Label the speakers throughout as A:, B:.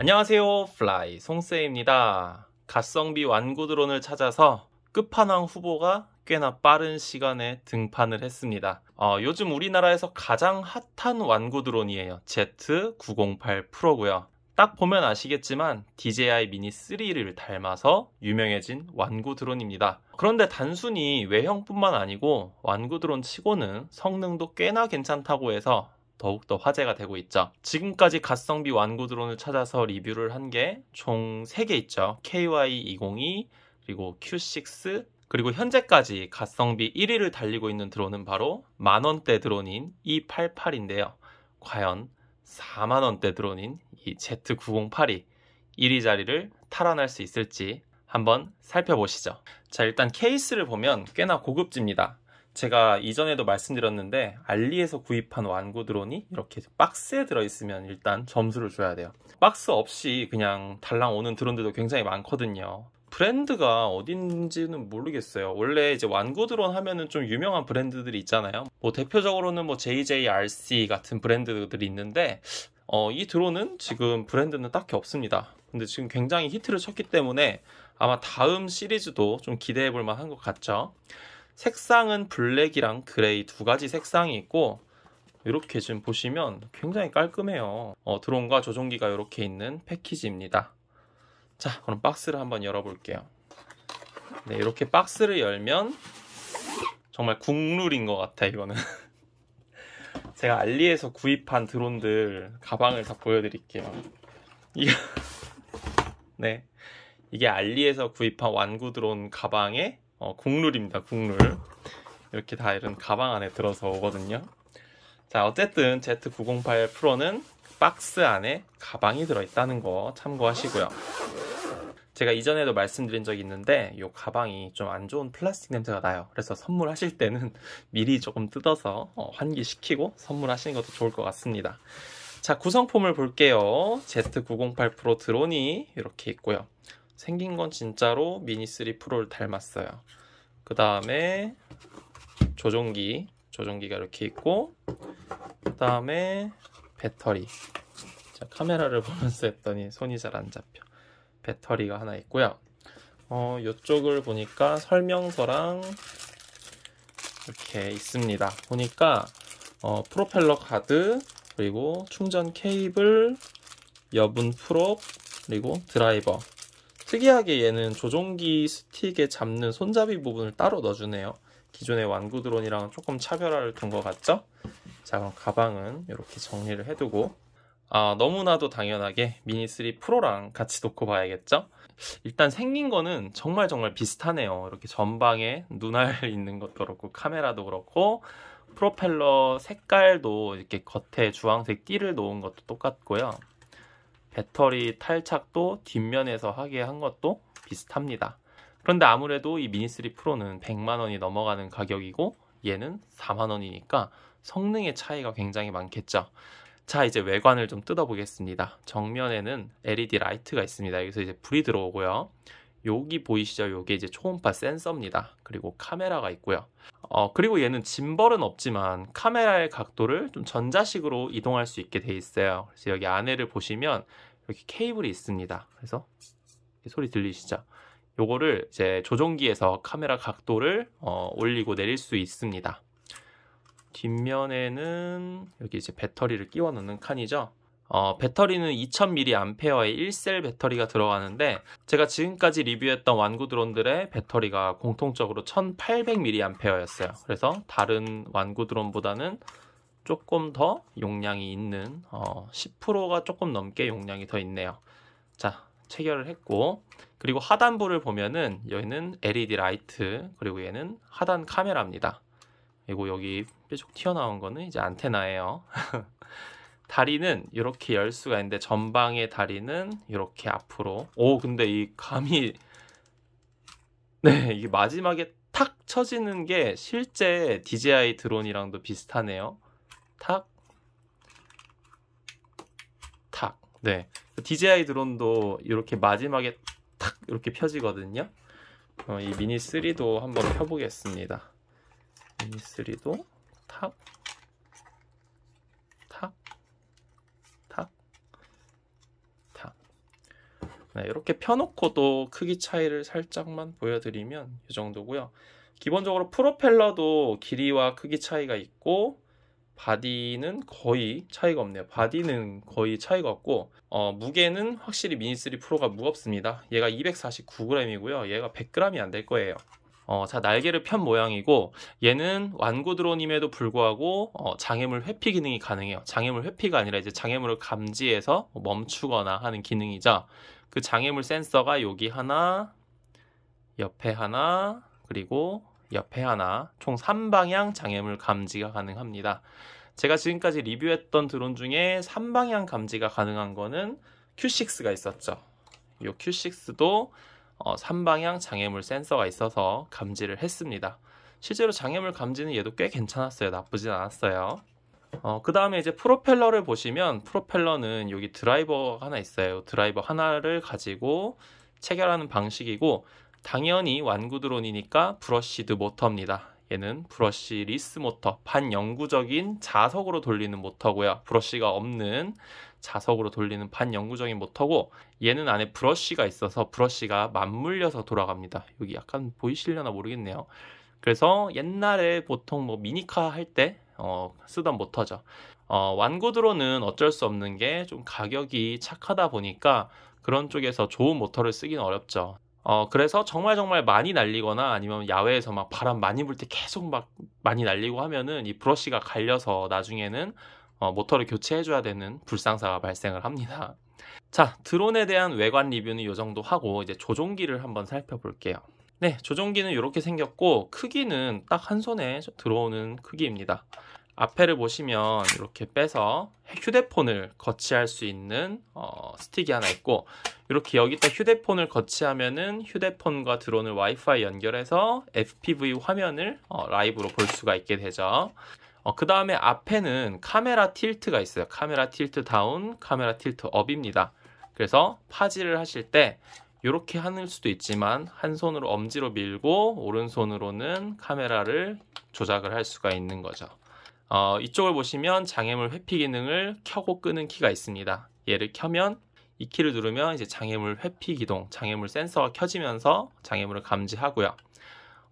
A: 안녕하세요 플라이 송쌤입니다 가성비 완구 드론을 찾아서 끝판왕 후보가 꽤나 빠른 시간에 등판을 했습니다 어, 요즘 우리나라에서 가장 핫한 완구 드론이에요 Z908 프로고요 딱 보면 아시겠지만 DJI 미니 3를 닮아서 유명해진 완구 드론입니다. 그런데 단순히 외형뿐만 아니고 완구 드론 치고는 성능도 꽤나 괜찮다고 해서 더욱더 화제가 되고 있죠. 지금까지 가성비 완구 드론을 찾아서 리뷰를 한 게 총 3개 있죠. KY202 그리고 Q6 그리고 현재까지 가성비 1위를 달리고 있는 드론은 바로 만원대 드론인 E88인데요. 과연 4만원대 드론인 이 Z908이 1위 자리를 탈환할 수 있을지 한번 살펴보시죠. 자, 일단 케이스를 보면 꽤나 고급집니다. 제가 이전에도 말씀드렸는데 알리에서 구입한 완구 드론이 이렇게 박스에 들어있으면 일단 점수를 줘야 돼요. 박스 없이 그냥 달랑 오는 드론들도 굉장히 많거든요. 브랜드가 어딘지는 모르겠어요. 원래 이제 완구 드론 하면은 좀 유명한 브랜드들이 있잖아요. 뭐 대표적으로는 뭐 JJRC 같은 브랜드들이 있는데 어, 이 드론은 지금 브랜드는 딱히 없습니다. 근데 지금 굉장히 히트를 쳤기 때문에 아마 다음 시리즈도 좀 기대해 볼 만한 것 같죠. 색상은 블랙이랑 그레이 두 가지 색상이 있고 이렇게 지금 보시면 굉장히 깔끔해요 어, 드론과 조종기가 이렇게 있는 패키지입니다 자 그럼 박스를 한번 열어볼게요 네 이렇게 박스를 열면 정말 국룰인 것 같아 이거는 제가 알리에서 구입한 드론들 가방을 다 보여드릴게요 이게 네 이게 알리에서 구입한 완구 드론 가방에 어, 국룰입니다. 국룰. 이렇게 다 이런 가방 안에 들어서 오거든요. 자, 어쨌든 Z908 프로는 박스 안에 가방이 들어있다는 거 참고하시고요. 제가 이전에도 말씀드린 적이 있는데 이 가방이 좀 안 좋은 플라스틱 냄새가 나요. 그래서 선물하실 때는 미리 조금 뜯어서 어, 환기시키고 선물하시는 것도 좋을 것 같습니다. 자, 구성품을 볼게요. Z908 프로 드론이 이렇게 있고요. 생긴 건 진짜로 미니3 프로를 닮았어요. 그 다음에 조종기 조종기가 이렇게 있고 그 다음에 배터리 자, 카메라를 보면서 했더니 손이 잘 안 잡혀 배터리가 하나 있고요 어, 이쪽을 보니까 설명서랑 이렇게 있습니다 보니까 어, 프로펠러 가드 그리고 충전 케이블 여분 프로 그리고 드라이버 특이하게 얘는 조종기 스틱에 잡는 손잡이 부분을 따로 넣어주네요. 기존의 완구 드론이랑 조금 차별화를 둔 것 같죠? 자 그럼 가방은 이렇게 정리를 해두고 아 너무나도 당연하게 미니3 프로랑 같이 놓고 봐야겠죠? 일단 생긴 거는 정말 정말 비슷하네요. 이렇게 전방에 눈알 있는 것도 그렇고 카메라도 그렇고 프로펠러 색깔도 이렇게 겉에 주황색 띠를 놓은 것도 똑같고요. 배터리 탈착도 뒷면에서 하게 한 것도 비슷합니다. 그런데 아무래도 이 미니3 프로는 100만원이 넘어가는 가격이고 얘는 4만원이니까 성능의 차이가 굉장히 많겠죠. 자 이제 외관을 좀 뜯어보겠습니다. 정면에는 LED 라이트가 있습니다. 여기서 이제 불이 들어오고요. 여기 보이시죠? 여기 이제 초음파 센서입니다. 그리고 카메라가 있고요. 어, 그리고 얘는 짐벌은 없지만 카메라의 각도를 좀 전자식으로 이동할 수 있게 돼 있어요. 그래서 여기 안에를 보시면 이렇게 케이블이 있습니다. 그래서 소리 들리시죠? 요거를 이제 조종기에서 카메라 각도를 어, 올리고 내릴 수 있습니다. 뒷면에는 여기 이제 배터리를 끼워 넣는 칸이죠. 어, 배터리는 2000mAh의 1셀 배터리가 들어가는데 제가 지금까지 리뷰했던 완구 드론들의 배터리가 공통적으로 1800mAh였어요. 그래서 다른 완구 드론보다는 조금 더 용량이 있는 어, 10%가 조금 넘게 용량이 더 있네요. 자, 체결을 했고 그리고 하단부를 보면은 여기는 LED 라이트 그리고 얘는 하단 카메라입니다. 그리고 여기 뾰족 튀어나온 거는 이제 안테나예요. 다리는 이렇게 열 수가 있는데 전방의 다리는 이렇게 앞으로. 오, 근데 이 감이 네, 이게 마지막에 탁 쳐지는 게 실제 DJI 드론이랑도 비슷하네요. 탁 탁. 네. DJI 드론도 이렇게 마지막에 탁 이렇게 펴지거든요. 어, 이 미니 3도 한번 펴보겠습니다. 미니 3도 탁 네, 이렇게 펴놓고도 크기 차이를 살짝만 보여드리면 이 정도고요. 기본적으로 프로펠러도 길이와 크기 차이가 있고 바디는 거의 차이가 없네요. 바디는 거의 차이가 없고 어, 무게는 확실히 미니3 프로가 무겁습니다. 얘가 249g이고요. 얘가 100g이 안 될 거예요. 어, 자 날개를 편 모양이고 얘는 완구 드론임에도 불구하고 어, 장애물 회피 기능이 가능해요. 장애물 회피가 아니라 이제 장애물을 감지해서 뭐 멈추거나 하는 기능이자 그 장애물 센서가 여기 하나, 옆에 하나, 그리고 옆에 하나, 총 3방향 장애물 감지가 가능합니다. 제가 지금까지 리뷰했던 드론 중에 3방향 감지가 가능한 거는 Q6가 있었죠. 이 Q6도 3방향 어, 장애물 센서가 있어서 감지를 했습니다. 실제로 장애물 감지는 얘도 꽤 괜찮았어요. 나쁘진 않았어요. 어, 그 다음에 이제 프로펠러를 보시면 프로펠러는 여기 드라이버 가 하나 있어요. 드라이버 하나를 가지고 체결하는 방식이고 당연히 완구 드론이니까 브러쉬드 모터입니다. 얘는 브러쉬 리스 모터, 반영구적인 자석으로 돌리는 모터고요. 브러쉬가 없는 자석으로 돌리는 반영구적인 모터고 얘는 안에 브러쉬가 있어서 브러쉬가 맞물려서 돌아갑니다. 여기 약간 보이시려나 모르겠네요. 그래서 옛날에 보통 뭐 미니카 할때 어, 쓰던 모터죠. 어, 완고 드론은 어쩔 수 없는 게 좀 가격이 착하다 보니까 그런 쪽에서 좋은 모터를 쓰긴 어렵죠. 어, 그래서 정말 정말 많이 날리거나 아니면 야외에서 막 바람 많이 불 때 계속 막 많이 날리고 하면은 이 브러쉬가 갈려서 나중에는 어, 모터를 교체해줘야 되는 불상사가 발생을 합니다. 자, 드론에 대한 외관 리뷰는 이 정도 하고 이제 조종기를 한번 살펴볼게요. 네, 조종기는 이렇게 생겼고 크기는 딱 한 손에 들어오는 크기입니다. 앞에를 보시면 이렇게 빼서 휴대폰을 거치할 수 있는 어, 스틱이 하나 있고 이렇게 여기다 휴대폰을 거치하면은 휴대폰과 드론을 와이파이 연결해서 FPV 화면을 어, 라이브로 볼 수가 있게 되죠. 어, 그 다음에 앞에는 카메라 틸트가 있어요. 카메라 틸트 다운, 카메라 틸트 업입니다. 그래서 파지를 하실 때 이렇게 하는 수도 있지만 한 손으로 엄지로 밀고 오른손으로는 카메라를 조작을 할 수가 있는 거죠. 어, 이쪽을 보시면 장애물 회피 기능을 켜고 끄는 키가 있습니다. 얘를 켜면 이 키를 누르면 이제 장애물 회피 기동, 장애물 센서가 켜지면서 장애물을 감지하고요.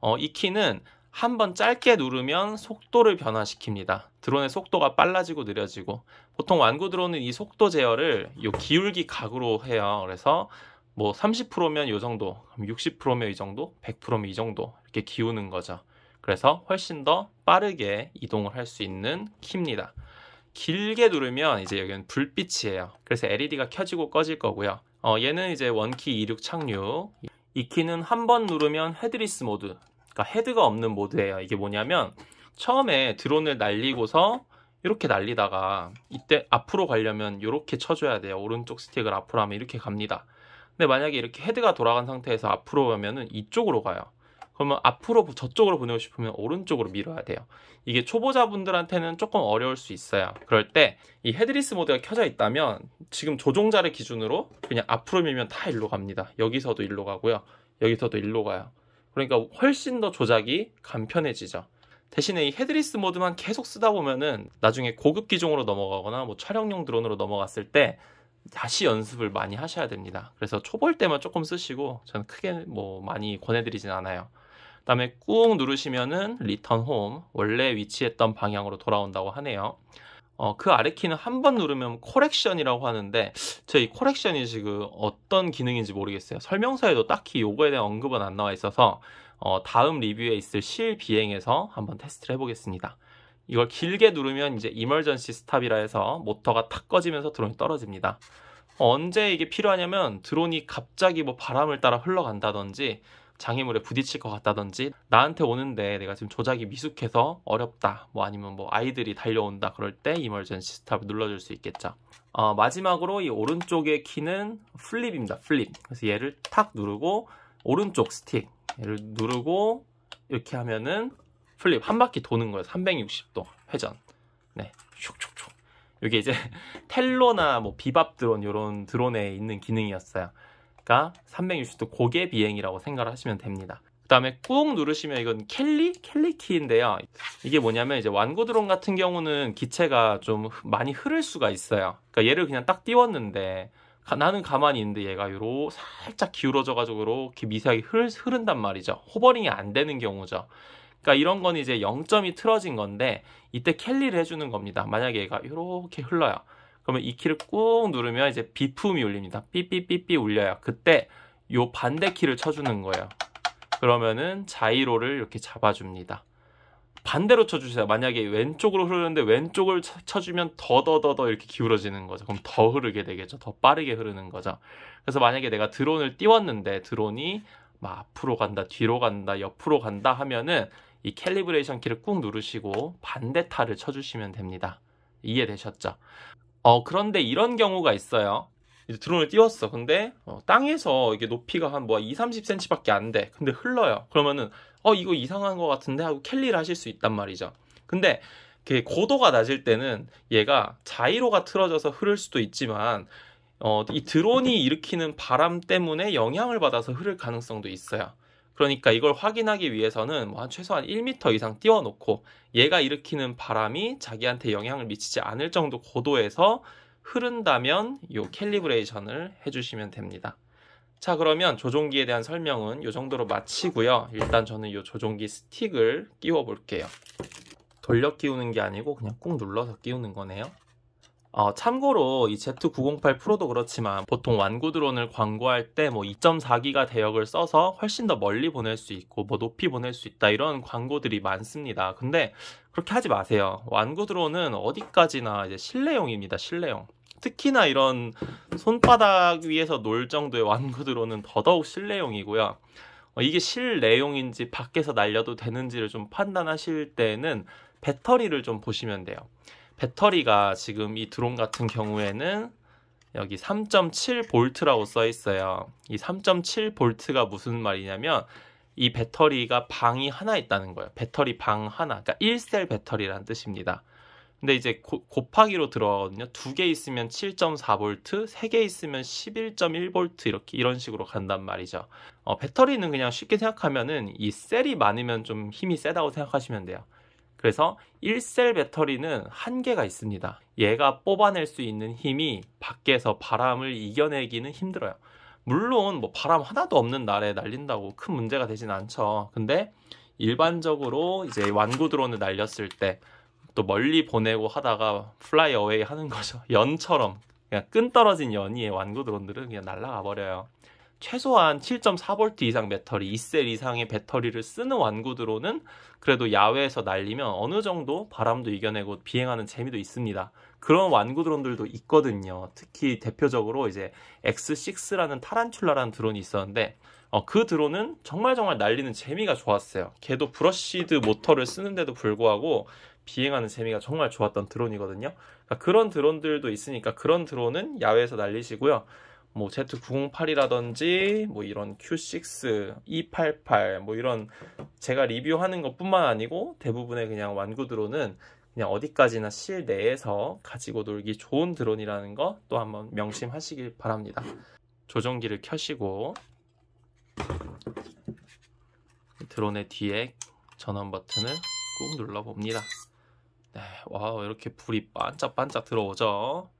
A: 어, 이 키는 한번 짧게 누르면 속도를 변화시킵니다. 드론의 속도가 빨라지고 느려지고 보통 완구 드론은 이 속도 제어를 이 기울기 각으로 해요. 그래서 뭐 30%면 이 정도, 60%면 이 정도, 100%면 이 정도 이렇게 기우는 거죠. 그래서 훨씬 더 빠르게 이동을 할 수 있는 키입니다. 길게 누르면 이제 여기는 불빛이에요. 그래서 LED가 켜지고 꺼질 거고요. 어, 얘는 이제 원키 26 착륙. 이 키는 한 번 누르면 헤드리스 모드. 그러니까 헤드가 없는 모드예요. 이게 뭐냐면 처음에 드론을 날리고서 이렇게 날리다가 이때 앞으로 가려면 이렇게 쳐줘야 돼요. 오른쪽 스틱을 앞으로 하면 이렇게 갑니다. 근데 만약에 이렇게 헤드가 돌아간 상태에서 앞으로 가면은 이쪽으로 가요. 그러면 앞으로 저쪽으로 보내고 싶으면 오른쪽으로 밀어야 돼요. 이게 초보자분들한테는 조금 어려울 수 있어요. 그럴 때 이 헤드리스 모드가 켜져 있다면 지금 조종자를 기준으로 그냥 앞으로 밀면 다 일로 갑니다. 여기서도 일로 가고요. 여기서도 일로 가요. 그러니까 훨씬 더 조작이 간편해지죠. 대신에 이 헤드리스 모드만 계속 쓰다 보면은 나중에 고급 기종으로 넘어가거나 뭐 촬영용 드론으로 넘어갔을 때 다시 연습을 많이 하셔야 됩니다. 그래서 초벌 때만 조금 쓰시고 저는 크게 뭐 많이 권해드리진 않아요. 다음에 꾹 누르시면은 리턴 홈 원래 위치했던 방향으로 돌아온다고 하네요. 어, 그 아래 키는 한번 누르면 코렉션이라고 하는데 제이 코렉션이 지금 어떤 기능인지 모르겠어요. 설명서에도 딱히 요거에 대한 언급은 안 나와 있어서 어, 다음 리뷰에 있을 실 비행에서 한번 테스트를 해보겠습니다. 이걸 길게 누르면 이제 이멀전시 스탑이라 해서 모터가 탁 꺼지면서 드론이 떨어집니다. 언제 이게 필요하냐면 드론이 갑자기 뭐 바람을 따라 흘러간다든지 장애물에 부딪힐 것 같다든지 나한테 오는데 내가 지금 조작이 미숙해서 어렵다 뭐 아니면 뭐 아이들이 달려온다 그럴 때 이멀전시 스탑을 눌러줄 수 있겠죠 어, 마지막으로 이 오른쪽의 키는 플립입니다 플립 그래서 얘를 탁 누르고 오른쪽 스틱 얘를 누르고 이렇게 하면은 플립 한 바퀴 도는 거예요 360도 회전 네 슉슉슉 이게 이제 텔로나 뭐 비밥 드론 이런 드론에 있는 기능이었어요 가 그러니까 360도 고개 비행이라고 생각을 하시면 됩니다. 그 다음에 꾹 누르시면 이건 켈리? 켈리 키인데요. 이게 뭐냐면 이제 완고 드론 같은 경우는 기체가 좀 많이 흐를 수가 있어요. 그러니까 얘를 그냥 딱 띄웠는데 나는 가만히 있는데 얘가 요로 살짝 기울어져가지고 이렇게 미세하게 흐를, 흐른단 말이죠. 호버링이 안 되는 경우죠. 그러니까 이런 건 이제 0점이 틀어진 건데 이때 켈리를 해주는 겁니다. 만약에 얘가 이렇게 흘러요. 그러면 이 키를 꾹 누르면 이제 비품이 울립니다. 삐삐삐삐 울려요. 그때 요 반대 키를 쳐주는 거예요. 그러면은 자이로를 이렇게 잡아줍니다. 반대로 쳐주세요. 만약에 왼쪽으로 흐르는데 왼쪽을 쳐주면 더더더더 이렇게 기울어지는 거죠. 그럼 더 흐르게 되겠죠. 더 빠르게 흐르는 거죠. 그래서 만약에 내가 드론을 띄웠는데 드론이 막 앞으로 간다, 뒤로 간다, 옆으로 간다 하면은 이 캘리브레이션 키를 꾹 누르시고 반대 타를 쳐주시면 됩니다. 이해되셨죠? 어, 그런데 이런 경우가 있어요. 이제 드론을 띄웠어. 근데 어, 땅에서 이게 높이가 한 뭐 2, 30cm밖에 안 돼. 근데 흘러요. 그러면은 어 이거 이상한 것 같은데 하고 캘리를 하실 수 있단 말이죠. 근데 그 고도가 낮을 때는 얘가 자이로가 틀어져서 흐를 수도 있지만 어, 이 드론이 일으키는 바람 때문에 영향을 받아서 흐를 가능성도 있어요. 그러니까 이걸 확인하기 위해서는 뭐한 최소한 1m 이상 띄워놓고 얘가 일으키는 바람이 자기한테 영향을 미치지 않을 정도 고도에서 흐른다면 이 캘리브레이션을 해주시면 됩니다. 자 그러면 조종기에 대한 설명은 이 정도로 마치고요. 일단 저는 이 조종기 스틱을 끼워 볼게요. 돌려 끼우는 게 아니고 그냥 꾹 눌러서 끼우는 거네요. 어, 참고로 이 Z908 프로도 그렇지만 보통 완구 드론을 광고할 때 뭐 2.4기가 대역을 써서 훨씬 더 멀리 보낼 수 있고 뭐 높이 보낼 수 있다 이런 광고들이 많습니다. 근데 그렇게 하지 마세요. 완구 드론은 어디까지나 이제 실내용입니다. 실내용. 특히나 이런 손바닥 위에서 놀 정도의 완구 드론은 더더욱 실내용이고요. 어, 이게 실내용인지 밖에서 날려도 되는지를 좀 판단하실 때는 배터리를 좀 보시면 돼요. 배터리가 지금 이 드론 같은 경우에는 여기 3.7 볼트라고 써 있어요. 이3.7 볼트가 무슨 말이냐면 이 배터리가 방이 하나 있다는 거예요. 배터리 방 하나, 그러니까 1셀 배터리라는 뜻입니다. 근데 이제 고, 곱하기로 들어가거든요. 두 개 있으면 7.4 볼트, 세개 있으면 11.1 볼트 이렇게 이런 식으로 간단 말이죠. 어, 배터리는 그냥 쉽게 생각하면은 이 셀이 많으면 좀 힘이 세다고 생각하시면 돼요. 그래서 1셀 배터리는 한계가 있습니다. 얘가 뽑아낼 수 있는 힘이 밖에서 바람을 이겨내기는 힘들어요. 물론 뭐 바람 하나도 없는 날에 날린다고 큰 문제가 되진 않죠. 근데 일반적으로 이제 완구 드론을 날렸을 때 또 멀리 보내고 하다가 플라이 어웨이 하는 거죠. 연처럼 그냥 끈 떨어진 연이에 완구 드론들은 그냥 날아가 버려요. 최소한 7.4V 이상 배터리, 2셀 이상의 배터리를 쓰는 완구드론은 그래도 야외에서 날리면 어느 정도 바람도 이겨내고 비행하는 재미도 있습니다. 그런 완구드론들도 있거든요. 특히 대표적으로 이제 X6라는 타란출라라는 드론이 있었는데 어, 그 드론은 정말 정말 날리는 재미가 좋았어요. 걔도 브러쉬드 모터를 쓰는데도 불구하고 비행하는 재미가 정말 좋았던 드론이거든요. 그러니까 그런 드론들도 있으니까 그런 드론은 야외에서 날리시고요. 뭐 Z908이라든지 뭐 이런 Q6, 288뭐 e 이런 제가 리뷰하는 것뿐만 아니고 대부분의 그냥 완구 드론은 그냥 어디까지나 실내에서 가지고 놀기 좋은 드론이라는 거 또 한번 명심하시길 바랍니다. 조종기를 켜시고 드론의 뒤에 전원 버튼을 꾹 눌러봅니다. 네, 와 이렇게 불이 반짝반짝 들어오죠.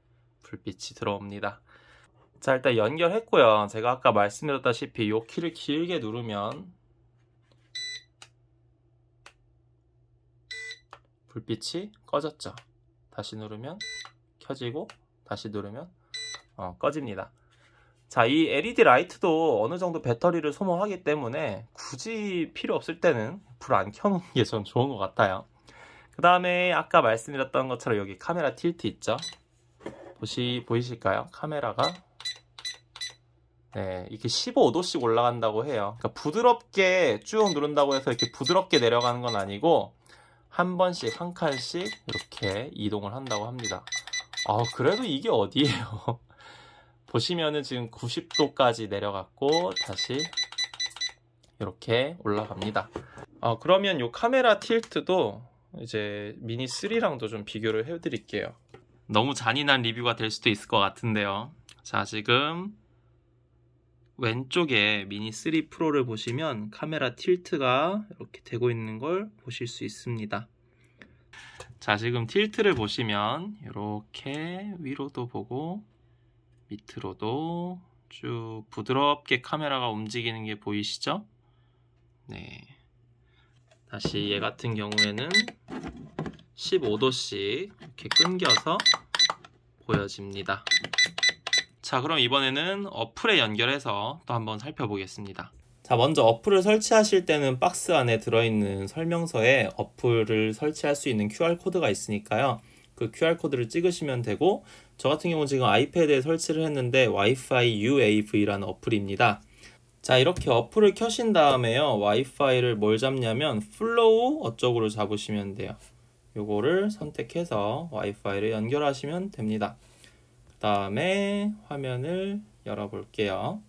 A: 불빛이 들어옵니다. 자 일단 연결했고요 제가 아까 말씀드렸다시피 요 키를 길게 누르면 불빛이 꺼졌죠 다시 누르면 켜지고 다시 누르면 어, 꺼집니다 자, 이 LED 라이트도 어느 정도 배터리를 소모하기 때문에 굳이 필요 없을 때는 불 안 켜놓는 게전 좋은 것 같아요. 그 다음에 아까 말씀드렸던 것처럼 여기 카메라 틸트 있죠? 보시, 보이실까요? 카메라가 네, 이렇게 15도씩 올라간다고 해요. 그러니까 부드럽게 쭉 누른다고 해서 이렇게 부드럽게 내려가는 건 아니고 한 번씩 한 칸씩 이렇게 이동을 한다고 합니다. 아, 그래도 이게 어디예요? 보시면은 지금 90도까지 내려갔고 다시 이렇게 올라갑니다. 아, 그러면 이 카메라 틸트도 이제 미니 3랑도 좀 비교를 해드릴게요. 너무 잔인한 리뷰가 될 수도 있을 것 같은데요. 자, 지금 왼쪽에 미니 3 프로를 보시면 카메라 틸트가 이렇게 되고 있는 걸 보실 수 있습니다. 자 지금 틸트를 보시면 이렇게 위로도 보고 밑으로도 쭉 부드럽게 카메라가 움직이는 게 보이시죠? 네. 다시 얘 같은 경우에는 15도씩 이렇게 끊겨서 보여집니다. 자, 그럼 이번에는 어플에 연결해서 또 한번 살펴보겠습니다. 자, 먼저 어플을 설치하실 때는 박스 안에 들어있는 설명서에 어플을 설치할 수 있는 QR코드가 있으니까요. 그 QR코드를 찍으시면 되고, 저 같은 경우 지금 아이패드에 설치를 했는데 Wi-Fi UAV라는 어플입니다. 자, 이렇게 어플을 켜신 다음에요. Wi-Fi를 뭘 잡냐면 플로우 어쩌고를 잡으시면 돼요. 요거를 선택해서 Wi-Fi를 연결하시면 됩니다. 다음에 화면을 열어볼게요.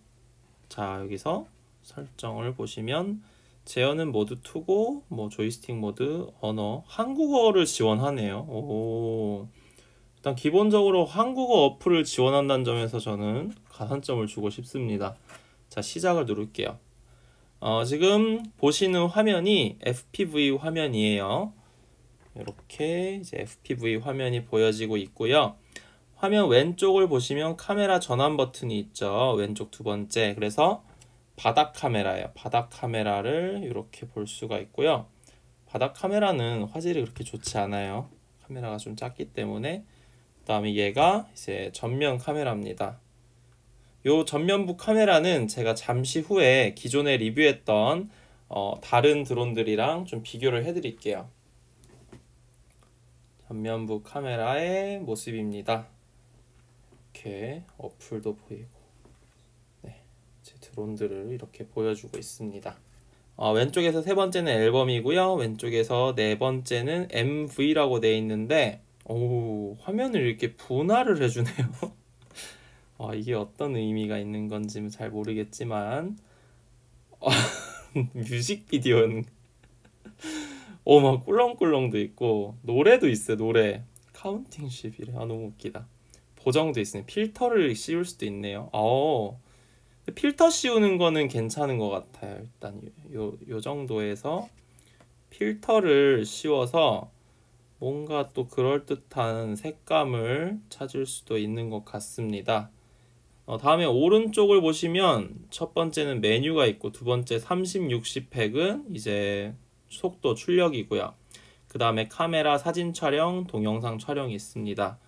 A: 자, 여기서 설정을 보시면 제어는 모드 2고 뭐 조이스틱 모드, 언어, 한국어를 지원하네요. 오. 일단 기본적으로 한국어 어플을 지원한다는 점에서 저는 가산점을 주고 싶습니다. 자, 시작을 누를게요. 어, 지금 보시는 화면이 FPV 화면이에요. 이렇게 이제 FPV 화면이 보여지고 있고요. 화면 왼쪽을 보시면 카메라 전환 버튼이 있죠. 왼쪽 두 번째. 그래서 바닥 카메라예요. 바닥 카메라를 이렇게 볼 수가 있고요. 바닥 카메라는 화질이 그렇게 좋지 않아요. 카메라가 좀 작기 때문에 그 다음에 얘가 이제 전면 카메라입니다. 이 전면부 카메라는 제가 잠시 후에 기존에 리뷰했던 어, 다른 드론들이랑 좀 비교를 해드릴게요. 전면부 카메라의 모습입니다. 이렇게 어플도 보이고 네, 제 드론들을 이렇게 보여주고 있습니다. 어, 왼쪽에서 세 번째는 앨범이고요. 왼쪽에서 네 번째는 MV라고 되 있는데 오 화면을 이렇게 분할을 해주네요. 어, 이게 어떤 의미가 있는 건지 잘 모르겠지만 어, 뮤직비디오는 오막 꿀렁꿀렁도 있고 노래도 있어요 노래 카운팅쉽이래 아 너무 웃기다 보정돼 있으니 필터를 씌울 수도 있네요. 어. 필터 씌우는 거는 괜찮은 것 같아요. 일단 요, 요 정도에서 필터를 씌워서 뭔가 또 그럴듯한 색감을 찾을 수도 있는 것 같습니다. 어, 다음에 오른쪽을 보시면 첫 번째는 메뉴가 있고 두 번째 30, 60팩은 이제 속도 출력이고요. 그 다음에 카메라 사진 촬영, 동영상 촬영이 있습니다.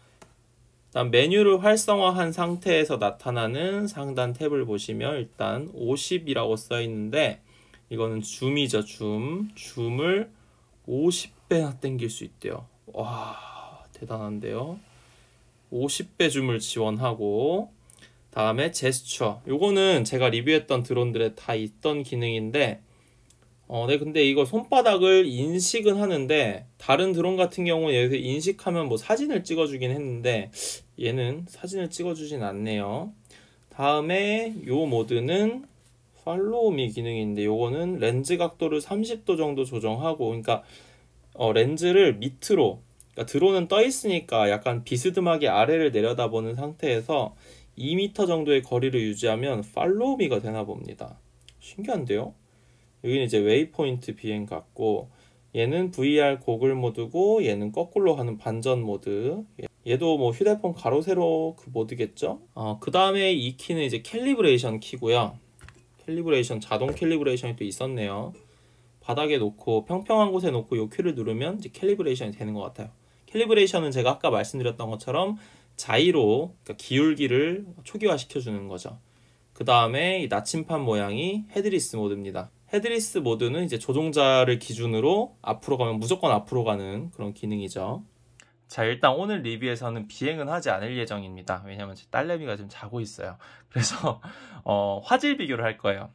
A: 일단 메뉴를 활성화한 상태에서 나타나는 상단 탭을 보시면 일단 50이라고 써 있는데 이거는 줌이죠 줌 줌을 50배나 땡길 수 있대요 와 대단한데요 50배 줌을 지원하고 다음에 제스처 요거는 제가 리뷰했던 드론들에 다 있던 기능인데 어, 네, 근데 이거 손바닥을 인식은 하는데 다른 드론 같은 경우는 여기서 인식하면 뭐 사진을 찍어주긴 했는데 얘는 사진을 찍어주진 않네요. 다음에 요 모드는 팔로우미 기능인데 요거는 렌즈 각도를 30도 정도 조정하고 그러니까 어, 렌즈를 밑으로 그러니까 드론은 떠 있으니까 약간 비스듬하게 아래를 내려다보는 상태에서 2m 정도의 거리를 유지하면 팔로우미가 되나 봅니다. 신기한데요? 여기는 이제 웨이포인트 비행 같고 얘는 VR 고글 모드고 얘는 거꾸로 하는 반전 모드 얘도 뭐 휴대폰 가로 세로 그 모드겠죠 어, 그 다음에 이 키는 이제 캘리브레이션 키고요 캘리브레이션 자동 캘리브레이션이 또 있었네요 바닥에 놓고 평평한 곳에 놓고 요 키를 누르면 이제 캘리브레이션이 되는 것 같아요 캘리브레이션은 제가 아까 말씀드렸던 것처럼 자이로 그러니까 기울기를 초기화 시켜주는 거죠 그 다음에 이 나침판 모양이 헤드리스 모드입니다 헤드리스 모드는 이제 조종자를 기준으로 앞으로 가면 무조건 앞으로 가는 그런 기능이죠. 자 일단 오늘 리뷰에서는 비행은 하지 않을 예정입니다. 왜냐면 제 딸내미가 지금 자고 있어요. 그래서 어, 화질 비교를 할 거예요.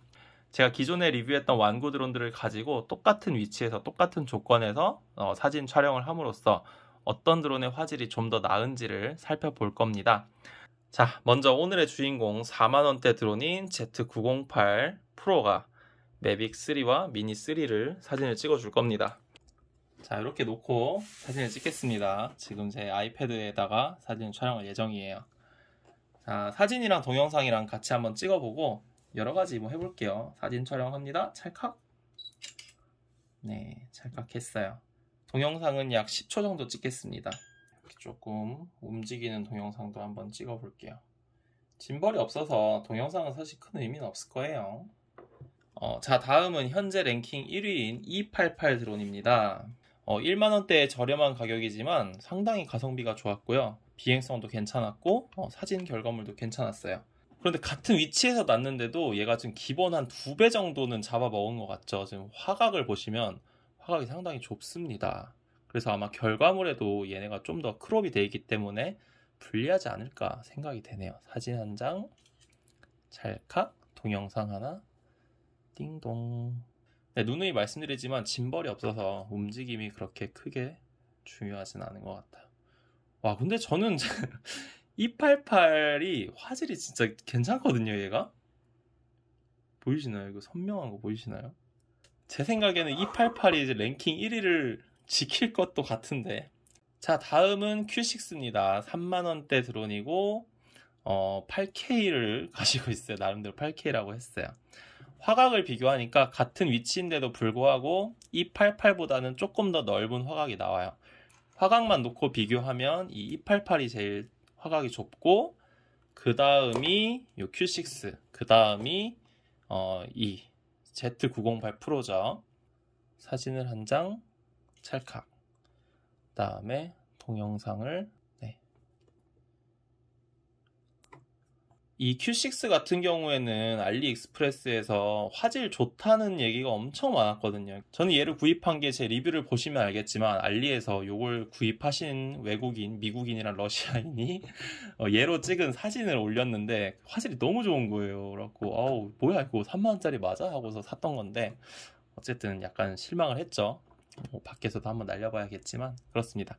A: 제가 기존에 리뷰했던 완구 드론들을 가지고 똑같은 위치에서 똑같은 조건에서 어, 사진 촬영을 함으로써 어떤 드론의 화질이 좀 더 나은지를 살펴볼 겁니다. 자, 먼저 오늘의 주인공 4만원대 드론인 Z908 프로가 매빅 3와 미니 3를 사진을 찍어 줄 겁니다. 자, 이렇게 놓고 사진을 찍겠습니다. 지금 제 아이패드에다가 사진 촬영할 예정이에요. 자, 사진이랑 동영상이랑 같이 한번 찍어보고 여러 가지 뭐 해볼게요. 사진 촬영합니다. 찰칵. 네, 찰칵했어요. 동영상은 약 10초 정도 찍겠습니다. 이렇게 조금 움직이는 동영상도 한번 찍어볼게요. 짐벌이 없어서 동영상은 사실 큰 의미는 없을 거예요. 어, 자, 다음은 현재 랭킹 1위인 288 드론입니다. 어, 1만원대의 저렴한 가격이지만 상당히 가성비가 좋았고요. 비행성도 괜찮았고, 어, 사진 결과물도 괜찮았어요. 그런데 같은 위치에서 났는데도 얘가 지금 기본 한 두 배 정도는 잡아먹은 것 같죠. 지금 화각을 보시면 화각이 상당히 좁습니다. 그래서 아마 결과물에도 얘네가 좀 더 크롭이 되어 있기 때문에 불리하지 않을까 생각이 되네요. 사진 한 장, 찰칵, 동영상 하나, 띵동. 네, 누누이 말씀드리지만 짐벌이 없어서 움직임이 그렇게 크게 중요하진 않은 것 같아요. 와, 근데 저는 288이 화질이 진짜 괜찮거든요, 얘가. 보이시나요? 이거 선명한 거 보이시나요? 제 생각에는 288이 이제 랭킹 1위를 지킬 것도 같은데. 자, 다음은 Q6입니다. 3만원대 드론이고, 어, 8K를 가지고 있어요. 나름대로 8K라고 했어요. 화각을 비교하니까 같은 위치인데도 불구하고 288보다는 조금 더 넓은 화각이 나와요. 화각만 놓고 비교하면 이 288이 제일 화각이 좁고 그 다음이 요 Q6, 그 다음이 어, 이 Z908 프로죠. 사진을 한 장 찰칵. 그 다음에 동영상을 이 Q6 같은 경우에는 알리익스프레스에서 화질 좋다는 얘기가 엄청 많았거든요. 저는 얘를 구입한 게 제 리뷰를 보시면 알겠지만 알리에서 요걸 구입하신 외국인, 미국인이나 러시아인이 얘로 어, 찍은 사진을 올렸는데 화질이 너무 좋은 거예요. 그래갖고 아우 뭐야 이거 3만 원짜리 맞아 하고서 샀던 건데 어쨌든 약간 실망을 했죠. 뭐 밖에서도 한번 날려봐야겠지만 그렇습니다.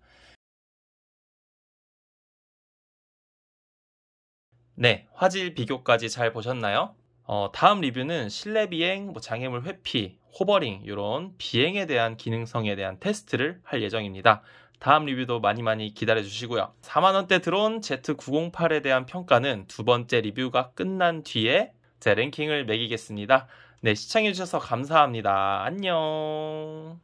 A: 네, 화질 비교까지 잘 보셨나요? 어, 다음 리뷰는 실내 비행, 뭐 장애물 회피, 호버링 이런 비행에 대한 기능성에 대한 테스트를 할 예정입니다. 다음 리뷰도 많이 많이 기다려 주시고요. 4만 원대 드론 Z908에 대한 평가는 두 번째 리뷰가 끝난 뒤에 제 랭킹을 매기겠습니다. 네, 시청해 주셔서 감사합니다. 안녕.